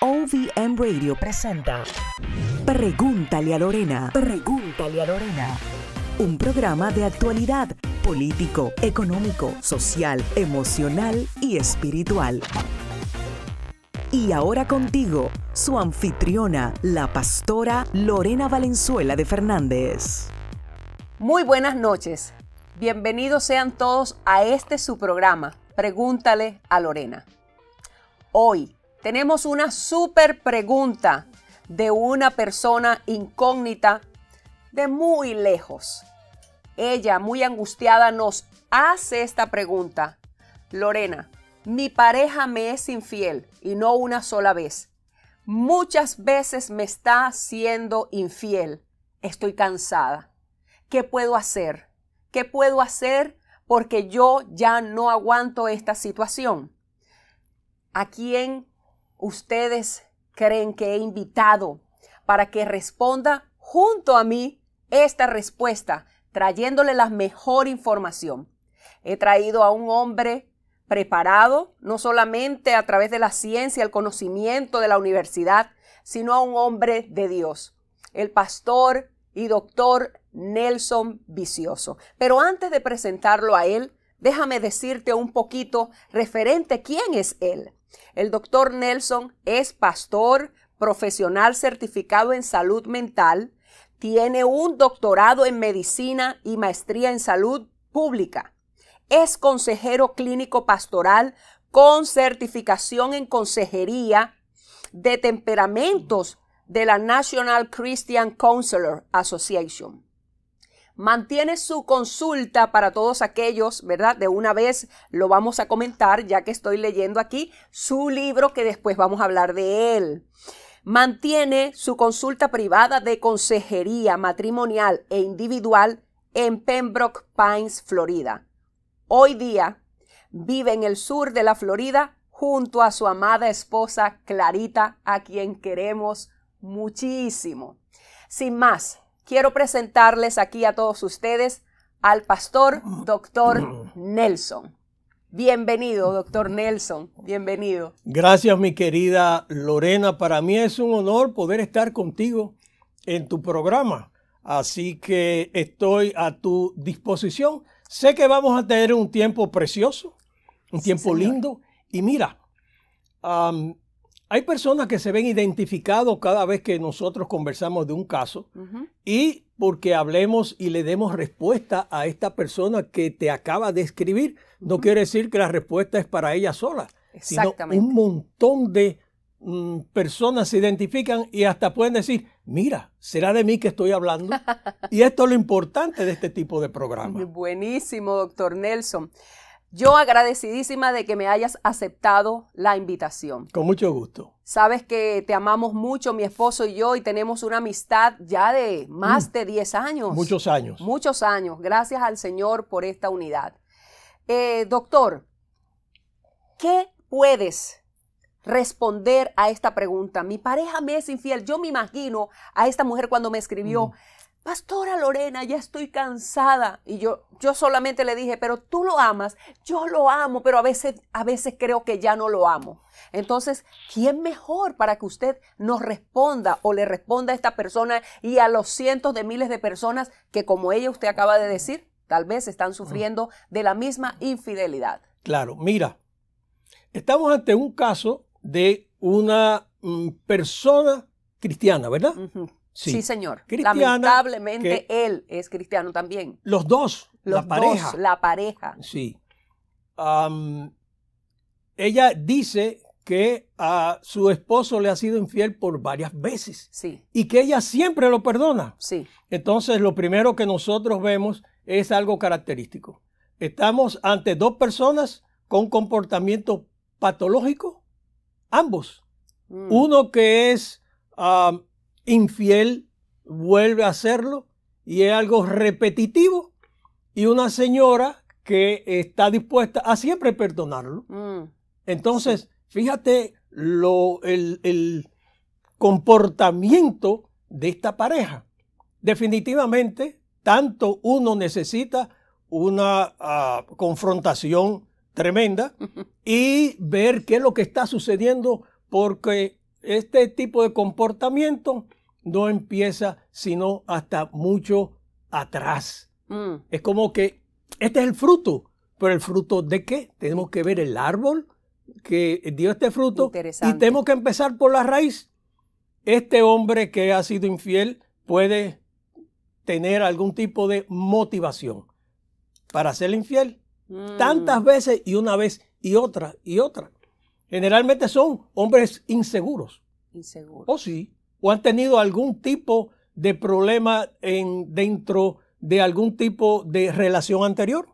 OVM Radio presenta Pregúntale a Lorena. Pregúntale a Lorena. Un programa de actualidad político, económico, social, emocional y espiritual. Y ahora contigo, su anfitriona, la pastora Lorena Valenzuela de Fernández. Muy buenas noches. Bienvenidos sean todos a este su programa, Pregúntale a Lorena. Hoy, tenemos una súper pregunta de una persona incógnita de muy lejos. Ella, muy angustiada, nos hace esta pregunta. Lorena, mi pareja me es infiel y no una sola vez. Muchas veces me está siendo infiel. Estoy cansada. ¿Qué puedo hacer? ¿Qué puedo hacer? Porque yo ya no aguanto esta situación. ¿A quién ustedes creen que he invitado para que responda junto a mí esta respuesta, trayéndole la mejor información. He traído a un hombre preparado, no solamente a través de la ciencia, el conocimiento de la universidad, sino a un hombre de Dios, el pastor y doctor Nelson Vicioso. Pero antes de presentarlo a él, déjame decirte un poquito referente quién es él. El doctor Nelson es pastor profesional certificado en salud mental, tiene un doctorado en medicina y maestría en salud pública. Es consejero clínico pastoral con certificación en consejería de temperamentos de la National Christian Counselor Association mantiene su consulta para todos aquellos, ¿verdad? De una vez lo vamos a comentar, ya que estoy leyendo aquí su libro que después vamos a hablar de él. Mantiene su consulta privada de consejería matrimonial e individual en Pembroke Pines, Florida. Hoy día vive en el sur de la Florida junto a su amada esposa Clarita, a quien queremos muchísimo. Sin más, quiero presentarles aquí a todos ustedes al pastor doctor Nelson. Bienvenido, doctor Nelson, bienvenido. Gracias, mi querida Lorena. Para mí es un honor poder estar contigo en tu programa. Así que estoy a tu disposición. Sé que vamos a tener un tiempo precioso, un tiempo lindo. Y mira, hay personas que se ven identificados cada vez que nosotros conversamos de un caso y porque hablemos y le demos respuesta a esta persona que te acaba de escribir, no quiere decir que la respuesta es para ella sola, sino un montón de mm, personas se identifican y hasta pueden decir, mira, será de mí que estoy hablando. y esto es lo importante de este tipo de programa. Buenísimo, doctor Nelson. Yo agradecidísima de que me hayas aceptado la invitación. Con mucho gusto. Sabes que te amamos mucho, mi esposo y yo, y tenemos una amistad ya de más mm. de 10 años. Muchos años. Muchos años. Gracias al Señor por esta unidad. Eh, doctor, ¿qué puedes responder a esta pregunta? Mi pareja me es infiel. Yo me imagino a esta mujer cuando me escribió. Mm. Pastora Lorena, ya estoy cansada. Y yo, yo solamente le dije, pero tú lo amas, yo lo amo, pero a veces, a veces creo que ya no lo amo. Entonces, ¿quién mejor para que usted nos responda o le responda a esta persona y a los cientos de miles de personas que, como ella usted acaba de decir, tal vez están sufriendo de la misma infidelidad? Claro, mira, estamos ante un caso de una mm, persona cristiana, ¿verdad? Sí, señor. Lamentablemente él es cristiano también. Los dos, los la pareja. La pareja. Sí. ella dice que a su esposo le ha sido infiel por varias veces. Sí. Y que ella siempre lo perdona. Sí. Entonces, lo primero que nosotros vemos es algo característico. Estamos ante dos personas con comportamiento patológico, ambos. Mm. Uno que es infiel, vuelve a hacerlo y es algo repetitivo. Y una señora que está dispuesta a siempre perdonarlo. Mm, Entonces, fíjate lo, el, comportamiento de esta pareja. Definitivamente, tanto uno necesita una ah, confrontación tremenda y ver qué es lo que está sucediendo porque este tipo de comportamiento no empieza sino hasta mucho atrás. Mm. Es como que este es el fruto, pero el fruto de qué? Tenemos que ver el árbol que dio este fruto y tenemos que empezar por la raíz. Este hombre que ha sido infiel puede tener algún tipo de motivación para ser infiel mm. tantas veces y una vez y otra y otra. Generalmente son hombres inseguros. Inseguros. O sí. O han tenido algún tipo de problema dentro de algún tipo de relación anterior.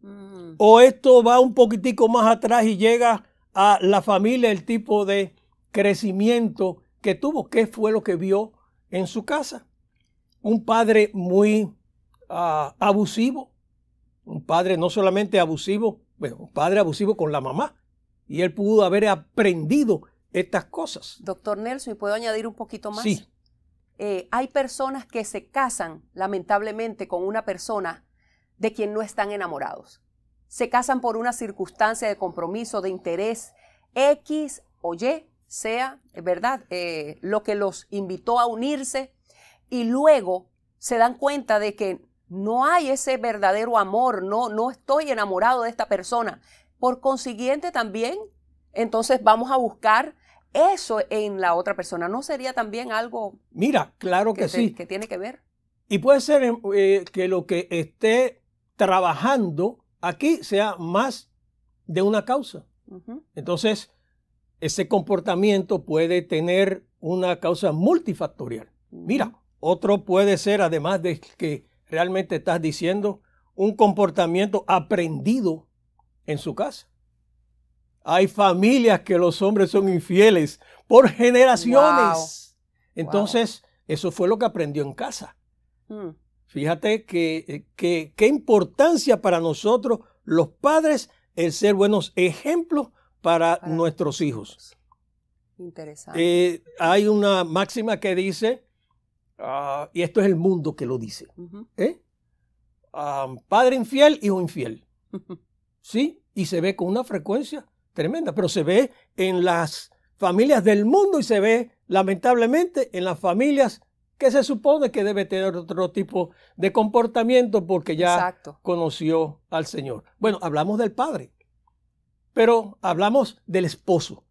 Mm. O esto va un poquitico más atrás y llega a la familia el tipo de crecimiento que tuvo, qué fue lo que vio en su casa. Un padre muy ah, abusivo, un padre no solamente abusivo, bueno, un padre abusivo con la mamá, y él pudo haber aprendido estas cosas. Doctor Nelson, ¿y puedo añadir un poquito más? Sí. Eh, hay personas que se casan, lamentablemente, con una persona de quien no están enamorados. Se casan por una circunstancia de compromiso, de interés, X o Y, sea, eh, ¿verdad? Eh, lo que los invitó a unirse y luego se dan cuenta de que no hay ese verdadero amor, no, no estoy enamorado de esta persona, por consiguiente también, entonces vamos a buscar eso en la otra persona. ¿No sería también algo... Mira, claro que, sí. que tiene que ver. Y puede ser em, eh, que lo que esté trabajando aquí sea más de una causa. Entonces, ese comportamiento puede tener una causa multifactorial. Mira, otro puede ser, además de que realmente estás diciendo, un comportamiento aprendido en su casa. Hay familias que los hombres son infieles por generaciones. Entonces, eso fue lo que aprendió en casa. Hmm. Fíjate eh, que, qué importancia para nosotros, los padres, el ser buenos ejemplos para, nuestros hijos. Interesante. Eh, hay una máxima que dice, ah, y esto es el mundo que lo dice, ¿eh? ah, padre infiel, hijo infiel. ¿sí? Y se ve con una frecuencia tremenda, pero se ve en las familias del mundo y se ve lamentablemente en las familias que se supone que debe tener otro tipo de comportamiento porque ya conoció al Señor. Bueno, hablamos del padre, pero hablamos del esposo.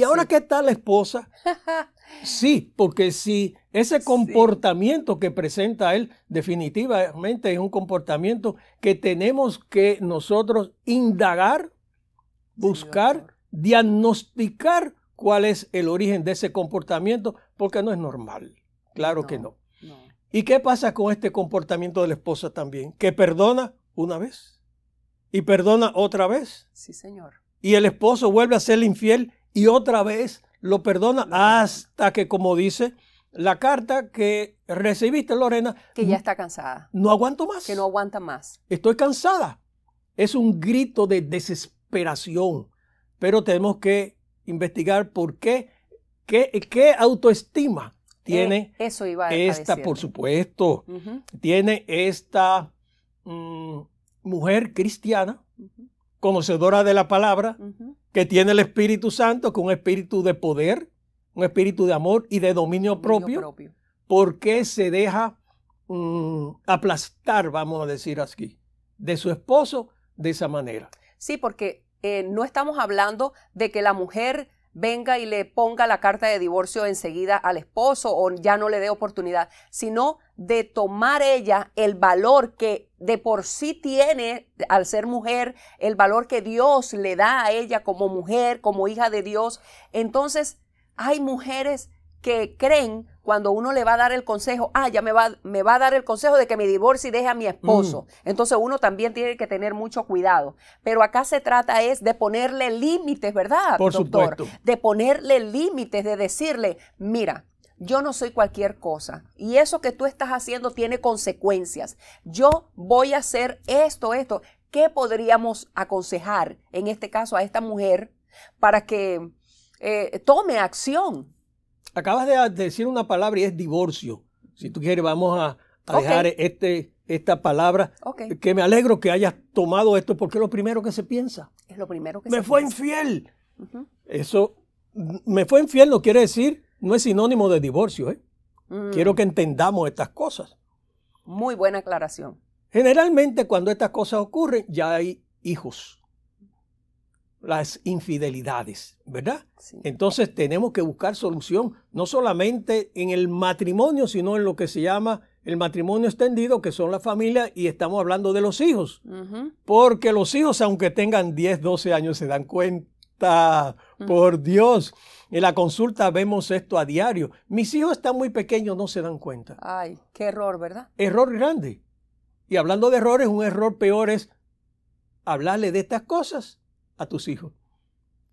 ¿Y ahora qué tal la esposa? Sí, porque si ese comportamiento que presenta él definitivamente es un comportamiento que tenemos que nosotros indagar, buscar, diagnosticar cuál es el origen de ese comportamiento, porque no es normal. Claro que no. no. ¿Y qué pasa con este comportamiento de la esposa también? Que perdona una vez y perdona otra vez. Sí, señor. Y el esposo vuelve a ser infiel y otra vez lo perdona hasta que, como dice la carta que recibiste, Lorena. Que ya está cansada. No aguanto más. Que no aguanta más. Estoy cansada. Es un grito de desesperación. Pero tenemos que investigar por qué, qué, qué autoestima eh, tiene esta, por supuesto, tiene esta mujer cristiana, conocedora de la palabra, que tiene el Espíritu Santo, que un espíritu de poder, un espíritu de amor y de dominio, propio, ¿por qué se deja mm, aplastar, vamos a decir así, de su esposo de esa manera? Sí, porque eh, no estamos hablando de que la mujer venga y le ponga la carta de divorcio enseguida al esposo o ya no le dé oportunidad, sino de tomar ella el valor que de por sí tiene al ser mujer, el valor que Dios le da a ella como mujer, como hija de Dios. Entonces, hay mujeres que creen cuando uno le va a dar el consejo, ah, ya me va, me va a dar el consejo de que me divorcie y deje a mi esposo. Mm. Entonces uno también tiene que tener mucho cuidado. Pero acá se trata es de ponerle límites, ¿verdad? doctor? De ponerle límites, de decirle, mira, yo no soy cualquier cosa. Y eso que tú estás haciendo tiene consecuencias. Yo voy a hacer esto, esto. ¿Qué podríamos aconsejar, en este caso, a esta mujer para que eh, tome acción? Acabas de decir una palabra y es divorcio. Si tú quieres, vamos a, dejar este, esta palabra. Que me alegro que hayas tomado esto porque es lo primero que se piensa. Es lo primero que me se fue piensa. infiel. fue infiel. Eso, me fue infiel no quiere decir no es sinónimo de divorcio. ¿eh? Mm. Quiero que entendamos estas cosas. Muy buena aclaración. Generalmente cuando estas cosas ocurren ya hay hijos. Las infidelidades, ¿verdad? Entonces tenemos que buscar solución, no solamente en el matrimonio, sino en lo que se llama el matrimonio extendido, que son la familia, y estamos hablando de los hijos. Porque los hijos, aunque tengan 10, 12 años, se dan cuenta, mm. por Dios. En la consulta vemos esto a diario. Mis hijos están muy pequeños, no se dan cuenta. Ay, qué error, ¿verdad? Error grande. Y hablando de errores, un error peor es hablarle de estas cosas a tus hijos.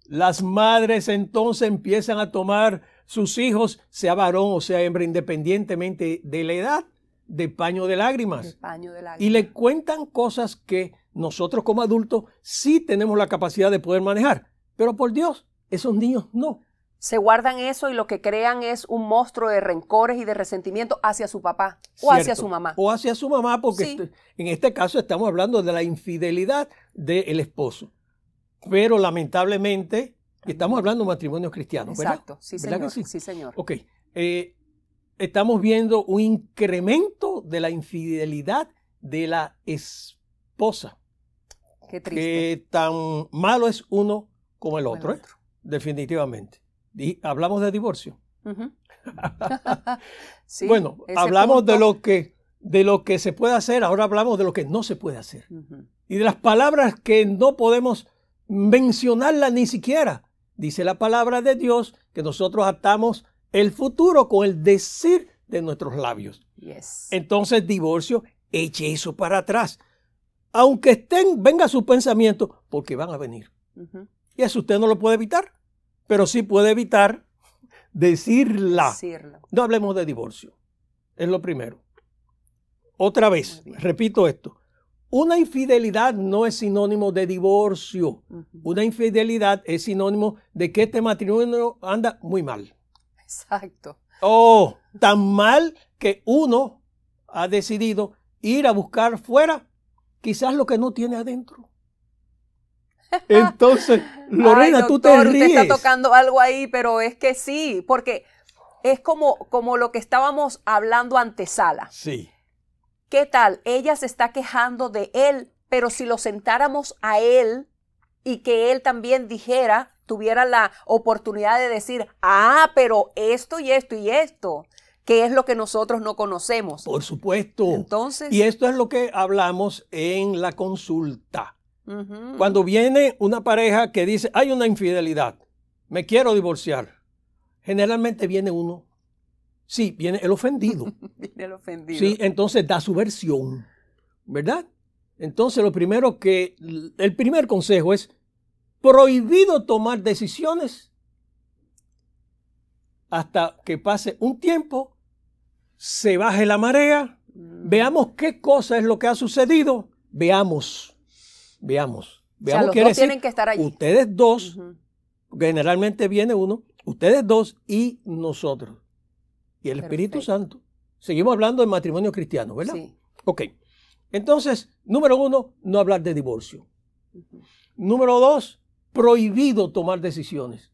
Las madres entonces empiezan a tomar sus hijos, sea varón o sea hembra, independientemente de la edad, de paño de lágrimas. Paño de lágrimas. Y le cuentan cosas que nosotros como adultos sí tenemos la capacidad de poder manejar. Pero por Dios, esos niños no se guardan eso y lo que crean es un monstruo de rencores y de resentimiento hacia su papá o hacia su mamá. O hacia su mamá, porque este, en este caso estamos hablando de la infidelidad del esposo. Pero lamentablemente estamos hablando de matrimonios cristianos, Exacto, sí, señor. Sí? Ok, eh, estamos viendo un incremento de la infidelidad de la esposa. Qué triste. Que tan malo es uno como el ¿eh? otro, definitivamente hablamos de divorcio. bueno, hablamos de lo, que, de lo que se puede hacer, ahora hablamos de lo que no se puede hacer. Y de las palabras que no podemos mencionarlas ni siquiera. Dice la palabra de Dios que nosotros atamos el futuro con el decir de nuestros labios. Entonces, divorcio, eche eso para atrás. Aunque estén, venga su pensamiento, porque van a venir. Y eso usted no lo puede evitar pero sí puede evitar decirla. No hablemos de divorcio. Es lo primero. Otra vez, repito esto. Una infidelidad no es sinónimo de divorcio. Una infidelidad es sinónimo de que este matrimonio anda muy mal. Exacto. Oh, tan mal que uno ha decidido ir a buscar fuera quizás lo que no tiene adentro. Entonces, Lorena, tú te ríes. está tocando algo ahí, pero es que sí, porque es como, como lo que estábamos hablando sala. Sí. ¿Qué tal? Ella se está quejando de él, pero si lo sentáramos a él y que él también dijera, tuviera la oportunidad de decir, ah, pero esto y esto y esto, que es lo que nosotros no conocemos. Por supuesto. Entonces. Y esto es lo que hablamos en la consulta. Cuando viene una pareja que dice, hay una infidelidad, me quiero divorciar, generalmente viene uno. Sí, viene el ofendido. viene el ofendido. Sí, entonces da su versión, ¿verdad? Entonces lo primero que, el primer consejo es prohibido tomar decisiones hasta que pase un tiempo, se baje la marea, mm. veamos qué cosa es lo que ha sucedido, veamos veamos. Veamos Ustedes dos, generalmente viene uno, ustedes dos y nosotros. Y el Espíritu Santo. Seguimos hablando de matrimonio cristiano, ¿verdad? Sí. Ok. Entonces, número uno, no hablar de divorcio. Número dos, prohibido tomar decisiones.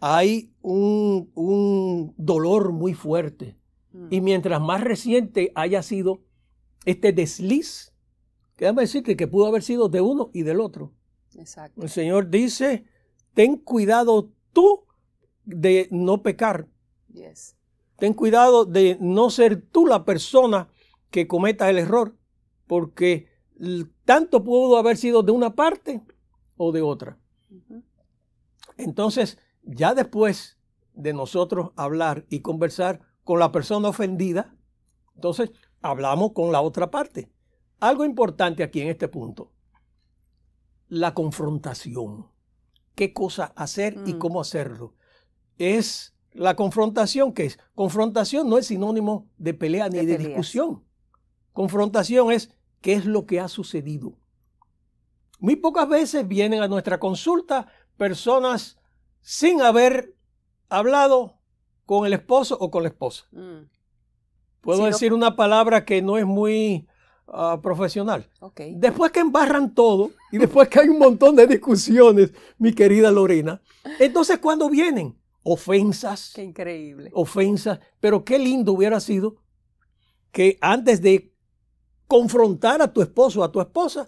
Hay un, dolor muy fuerte. Mm. Y mientras más reciente haya sido este desliz, Déjame decirte que pudo haber sido de uno y del otro. Exacto. El Señor dice, ten cuidado tú de no pecar. Yes. Ten cuidado de no ser tú la persona que cometa el error, porque tanto pudo haber sido de una parte o de otra. Entonces, ya después de nosotros hablar y conversar con la persona ofendida, entonces hablamos con la otra parte. Algo importante aquí en este punto, la confrontación. ¿Qué cosa hacer y mm. cómo hacerlo? Es la confrontación, ¿Qué es? Confrontación no es sinónimo de pelea ni de, discusión. Confrontación es qué es lo que ha sucedido. Muy pocas veces vienen a nuestra consulta personas sin haber hablado con el esposo o con la esposa. Mm. Puedo decir una palabra que no es muy Ah, profesional. Okay. Después que embarran todo y después que hay un montón de discusiones, mi querida Lorena, entonces cuando vienen ofensas. Qué increíble. Ofensas, pero qué lindo hubiera sido que antes de confrontar a tu esposo o a tu esposa,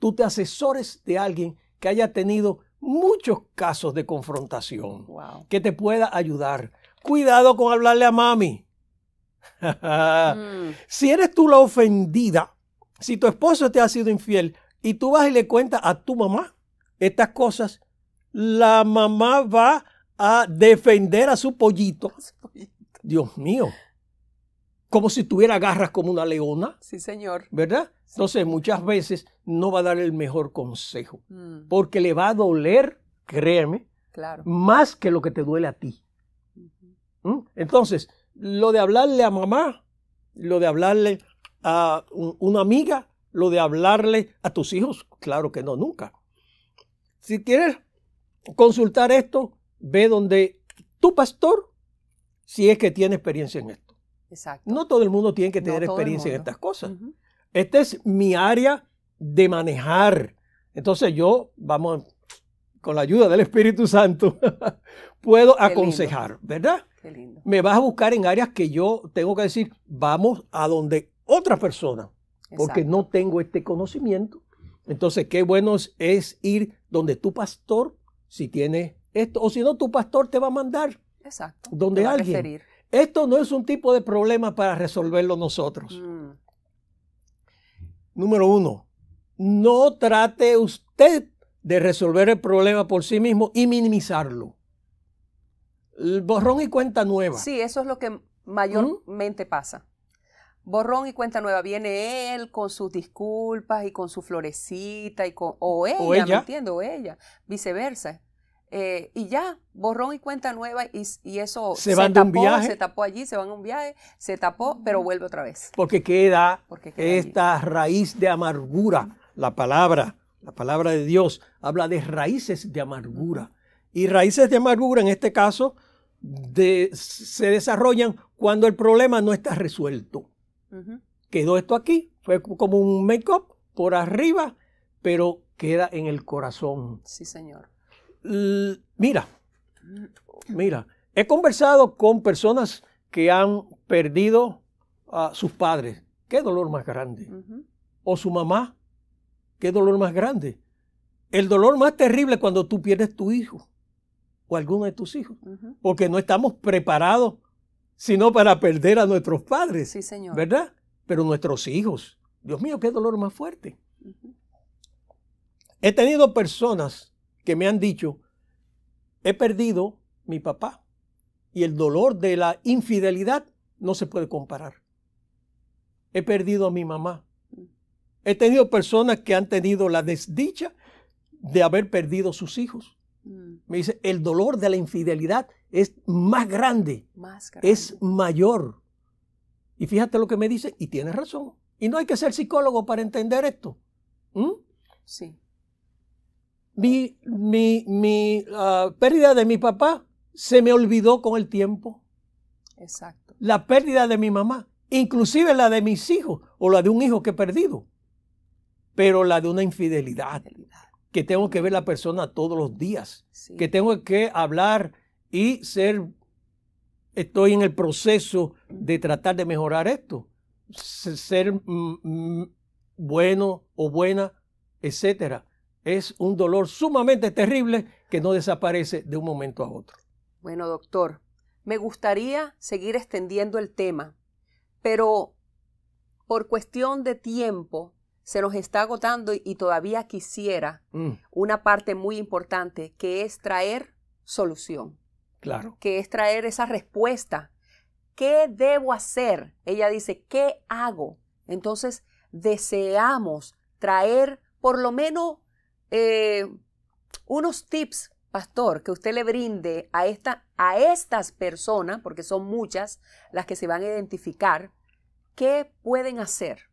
tú te asesores de alguien que haya tenido muchos casos de confrontación, wow. que te pueda ayudar. Cuidado con hablarle a mami. Mm. Si eres tú la ofendida, si tu esposo te ha sido infiel y tú vas y le cuentas a tu mamá estas cosas, la mamá va a defender a su pollito. Dios mío. Como si tuviera garras como una leona. Sí, señor. ¿Verdad? Entonces, muchas veces no va a dar el mejor consejo. Mm. Porque le va a doler, créeme, más que lo que te duele a ti. ¿Mm? Entonces, lo de hablarle a mamá, lo de hablarle a una amiga, lo de hablarle a tus hijos, claro que no, nunca. Si quieres consultar esto, ve donde tu pastor, si es que tiene experiencia en esto. Exacto. No todo el mundo tiene que tener experiencia en estas cosas. Esta es mi área de manejar. Entonces yo, vamos, con la ayuda del Espíritu Santo, puedo aconsejar, ¿verdad? Me vas a buscar en áreas que yo tengo que decir, vamos a donde otra persona, porque no tengo este conocimiento. Entonces, qué bueno es ir donde tu pastor, si tiene esto, o si no, tu pastor te va a mandar. Exacto. Donde alguien. Esto no es un tipo de problema para resolverlo nosotros. Mm. Número uno, no trate usted de resolver el problema por sí mismo y minimizarlo borrón y cuenta nueva. Sí, eso es lo que mayormente pasa. Borrón y cuenta nueva. Viene él con sus disculpas y con su florecita y con, o ella, ¿me entiendo? O ella, viceversa. Eh, y ya, borrón y cuenta nueva y, eso se, tapó, se tapó allí, se van a un viaje, se tapó, pero vuelve otra vez. Porque queda, esta raíz de amargura, la palabra, la palabra de Dios habla de raíces de amargura. Y raíces de amargura en este caso se desarrollan cuando el problema no está resuelto. Quedó esto aquí, fue como un make-up por arriba, pero queda en el corazón. Sí, señor. mira, mm. mira, he conversado con personas que han perdido a sus padres. Qué dolor más grande. O su mamá. Qué dolor más grande. El dolor más terrible cuando tú pierdes tu hijo o alguno de tus hijos, porque no estamos preparados sino para perder a nuestros padres, ¿verdad? Pero nuestros hijos, Dios mío, qué dolor más fuerte. He tenido personas que me han dicho, he perdido mi papá y el dolor de la infidelidad no se puede comparar. He perdido a mi mamá. Mm. He tenido personas que han tenido la desdicha de haber perdido sus hijos. Mm. Me dice, el dolor de la infidelidad es más grande, es mayor. Y fíjate lo que me dice, y tienes razón. Y no hay que ser psicólogo para entender esto. ¿Mm? Sí. Mi, pérdida de mi papá se me olvidó con el tiempo. Exacto. La pérdida de mi mamá, inclusive la de mis hijos o la de un hijo que he perdido, pero la de una infidelidad que tengo que ver la persona todos los días, que tengo que hablar y ser, estoy en el proceso de tratar de mejorar esto, ser mm, mm, bueno o buena, etcétera. Es un dolor sumamente terrible que no desaparece de un momento a otro. Bueno, doctor, me gustaría seguir extendiendo el tema, pero por cuestión de tiempo se nos está agotando y todavía quisiera mm. una parte muy importante que es traer solución. Claro. Que es traer esa respuesta. ¿Qué debo hacer? Ella dice, ¿qué hago? Entonces, deseamos traer por lo menos eh, unos tips, pastor, que usted le brinde a, esta, a estas personas, porque son muchas las que se van a identificar, ¿qué pueden hacer?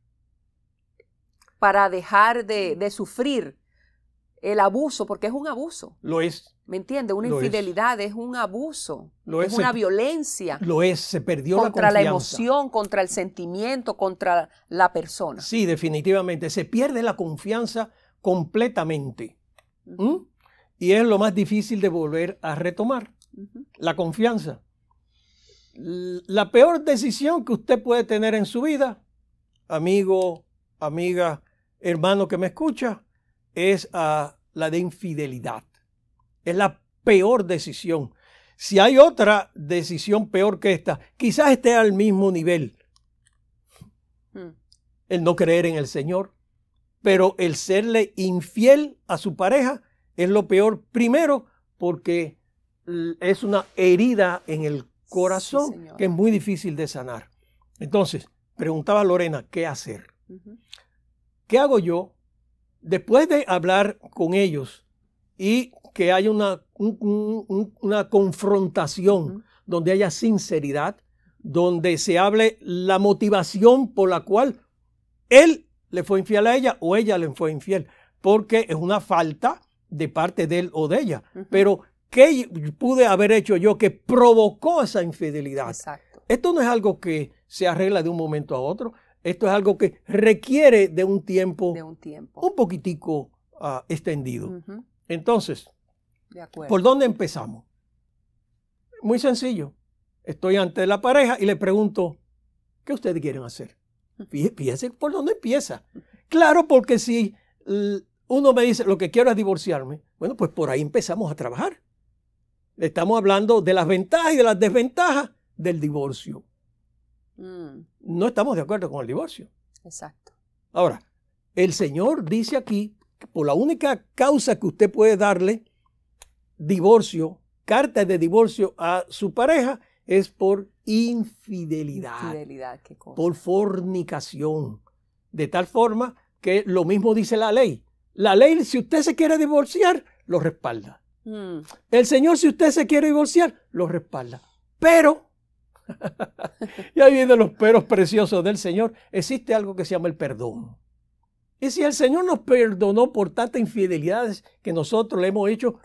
para dejar de, sufrir el abuso, porque es un abuso. Lo es. ¿Me entiende? Una infidelidad es. un abuso, lo es, una violencia. Lo es, se perdió la, confianza. Contra la emoción, contra el sentimiento, contra la persona. Sí, definitivamente, se pierde la confianza completamente. ¿Mm? Y es lo más difícil de volver a retomar, la confianza. La peor decisión que usted puede tener en su vida, amigo, amiga, hermano que me escucha, es ah, la de infidelidad. Es la peor decisión. Si hay otra decisión peor que esta, quizás esté al mismo nivel. Hmm. El no creer en el Señor. Pero el serle infiel a su pareja es lo peor primero porque es una herida en el corazón que es muy difícil de sanar. Entonces, preguntaba Lorena, ¿qué hacer? ¿qué hago yo? Después de hablar con ellos y que haya una, una confrontación donde haya sinceridad, donde se hable la motivación por la cual él le fue infiel a ella o ella le fue infiel, porque es una falta de parte de él o de ella. Pero, ¿qué pude haber hecho yo que provocó esa infidelidad? Esto no es algo que se arregla de un momento a otro. Esto es algo que requiere de un tiempo, un, poquitico ah, extendido. Entonces, ¿por dónde empezamos? Muy sencillo. Estoy ante la pareja y le pregunto, ¿qué ustedes quieren hacer? Fíjense por dónde empieza. Claro, porque si uno me dice, lo que quiero es divorciarme, bueno, pues por ahí empezamos a trabajar. Estamos hablando de las ventajas y de las desventajas del divorcio. Mm no estamos de acuerdo con el divorcio. Exacto. Ahora, el Señor dice aquí, que por la única causa que usted puede darle divorcio, carta de divorcio a su pareja, es por infidelidad. Infidelidad, qué cosa. Por fornicación. De tal forma que lo mismo dice la ley. La ley, si usted se quiere divorciar, lo respalda. Mm. El Señor, si usted se quiere divorciar, lo respalda. Pero y ahí vienen los peros preciosos del Señor. Existe algo que se llama el perdón. Y si el Señor nos perdonó por tantas infidelidades que nosotros le hemos hecho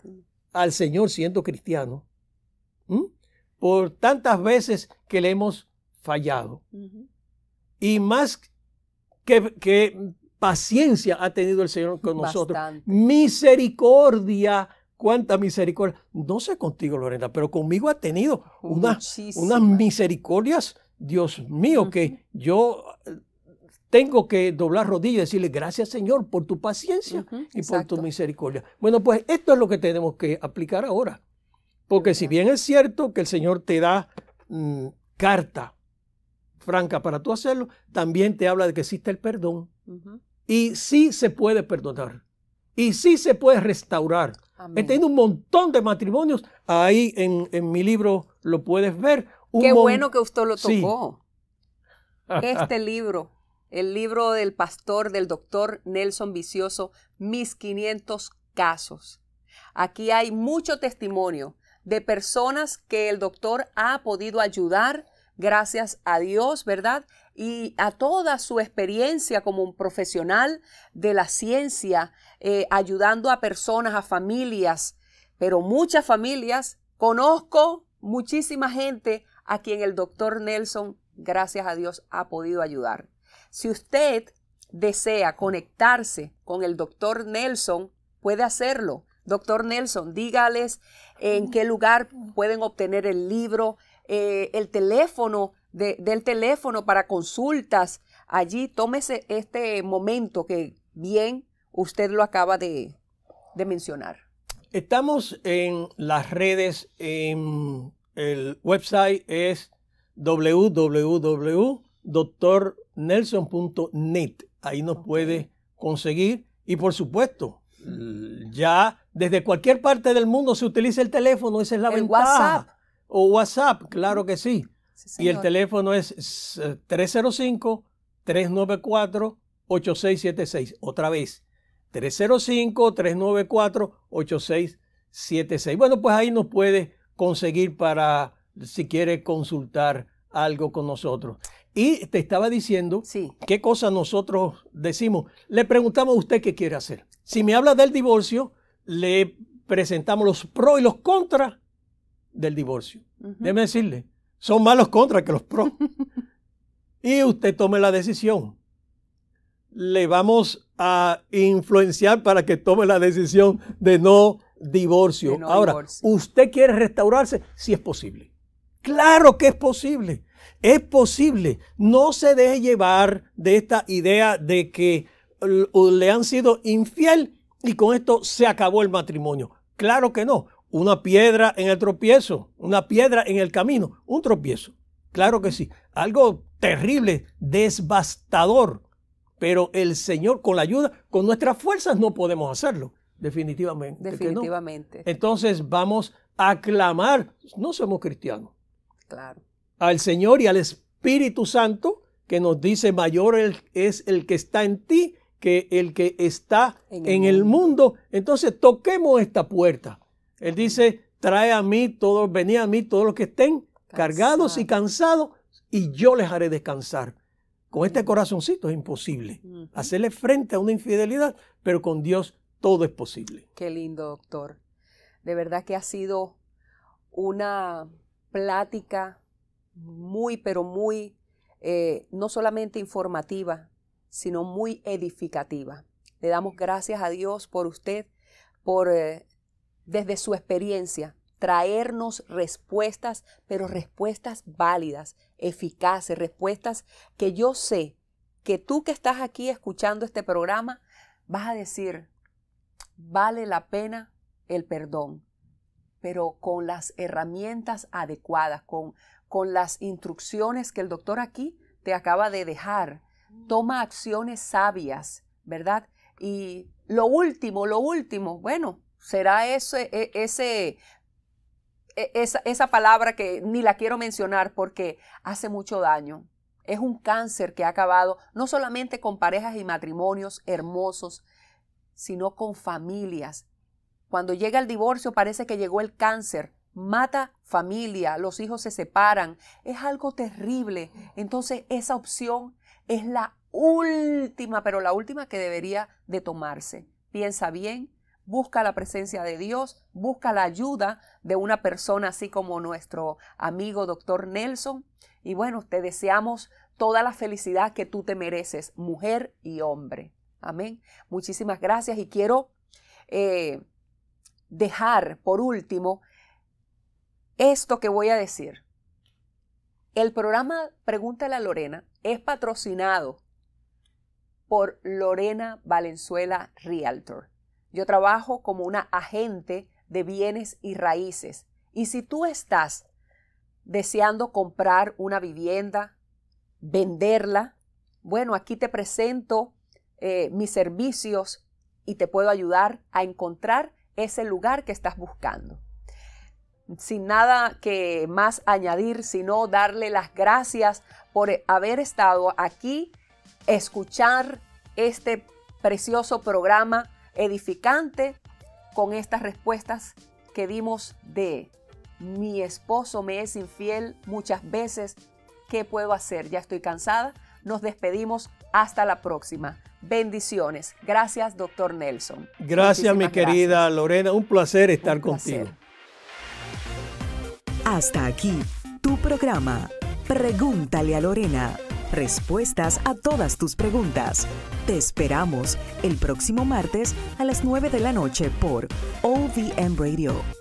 al Señor siendo cristiano, por tantas veces que le hemos fallado, y más que, paciencia ha tenido el Señor con nosotros, misericordia cuánta misericordia. No sé contigo, Lorena, pero conmigo ha tenido uh, unas, unas misericordias, Dios mío, que yo eh, tengo que doblar rodillas y decirle gracias Señor por tu paciencia y por tu misericordia. Bueno, pues esto es lo que tenemos que aplicar ahora. Porque si bien es cierto que el Señor te da mm, carta franca para tú hacerlo, también te habla de que existe el perdón. Y sí se puede perdonar. Y sí se puede restaurar tenido un montón de matrimonios. Ahí en, mi libro lo puedes ver. Qué bueno que usted lo tocó. Este libro, el libro del pastor, del doctor Nelson Vicioso, Mis 500 casos. Aquí hay mucho testimonio de personas que el doctor ha podido ayudar gracias a Dios, ¿verdad? Y a toda su experiencia como un profesional de la ciencia, eh, ayudando a personas, a familias, pero muchas familias. Conozco muchísima gente a quien el doctor Nelson, gracias a Dios, ha podido ayudar. Si usted desea conectarse con el doctor Nelson, puede hacerlo. Doctor Nelson, dígales en qué lugar pueden obtener el libro, eh, el teléfono, del teléfono para consultas. Allí tómese este momento que bien usted lo acaba de, mencionar. Estamos en las redes, en el website es www.drnelson.net, Ahí nos puede conseguir y por supuesto, mm. ya desde cualquier parte del mundo se utiliza el teléfono, esa es la el ventaja. WhatsApp. O WhatsApp, claro que sí. y el teléfono es 305-394-8676. Otra vez, 305-394-8676. Bueno, pues ahí nos puede conseguir para, si quiere consultar algo con nosotros. Y te estaba diciendo qué cosa nosotros decimos. Le preguntamos a usted qué quiere hacer. Si me habla del divorcio, le presentamos los pros y los contras del divorcio. Déjeme decirle, son más los contras que los pros. y usted tome la decisión. Le vamos a influenciar para que tome la decisión de no divorcio. Ahora, usted quiere restaurarse, si es posible. Claro que es posible. Es posible. No se deje llevar de esta idea de que le han sido infiel y con esto se acabó el matrimonio. Claro que no una piedra en el tropiezo, una piedra en el camino, un tropiezo. Claro que sí, algo terrible, devastador. Pero el Señor, con la ayuda, con nuestras fuerzas no podemos hacerlo, definitivamente. Definitivamente. Entonces vamos a clamar, no somos cristianos. Claro. Al Señor y al Espíritu Santo que nos dice, mayor es el que está en ti que el que está en el, mundo. Entonces toquemos esta puerta él dice, trae a mí todos, venid a mí todos los que estén cargados y cansados y yo les haré descansar. Con este mm. corazoncito es imposible hacerle frente a una infidelidad, pero con Dios todo es posible. Qué lindo, doctor. De verdad que ha sido una plática muy, pero muy, eh, no solamente informativa, sino muy edificativa. Le damos gracias a Dios por usted, por eh, desde su experiencia, traernos respuestas, pero respuestas válidas, eficaces, respuestas que yo sé que tú que estás aquí escuchando este programa, vas a decir, vale la pena el perdón, pero con las herramientas adecuadas, con, las instrucciones que el doctor aquí te acaba de dejar. Toma acciones sabias, ¿verdad? Y lo último, lo último, bueno, será ese, e, ese e, esa, esa, palabra que ni la quiero mencionar porque hace mucho daño. Es un cáncer que ha acabado no solamente con parejas y matrimonios hermosos, sino con familias. Cuando llega el divorcio parece que llegó el cáncer, mata familia, los hijos se separan, es algo terrible. Entonces esa opción es la última, pero la última que debería de tomarse. Piensa bien, busca la presencia de Dios, busca la ayuda de una persona así como nuestro amigo doctor Nelson. Y bueno, te deseamos toda la felicidad que tú te mereces, mujer y hombre. Amén. Muchísimas gracias y quiero eh, dejar por último esto que voy a decir. El programa Pregúntale a Lorena es patrocinado por Lorena Valenzuela Realtor. Yo trabajo como una agente de bienes y raíces. Y si tú estás deseando comprar una vivienda, venderla, bueno, aquí te presento eh, mis servicios y te puedo ayudar a encontrar ese lugar que estás buscando. Sin nada que más añadir, sino darle las gracias por haber estado aquí, escuchar este precioso programa edificante con estas respuestas que dimos de mi esposo me es infiel muchas veces, ¿qué puedo hacer? Ya estoy cansada. Nos despedimos hasta la próxima. Bendiciones. Gracias, doctor Nelson. Gracias, mi querida Lorena. Un placer estar contigo. Hasta aquí, tu programa. Pregúntale a Lorena respuestas a todas tus preguntas. Te esperamos el próximo martes a las 9 de la noche por OVM Radio.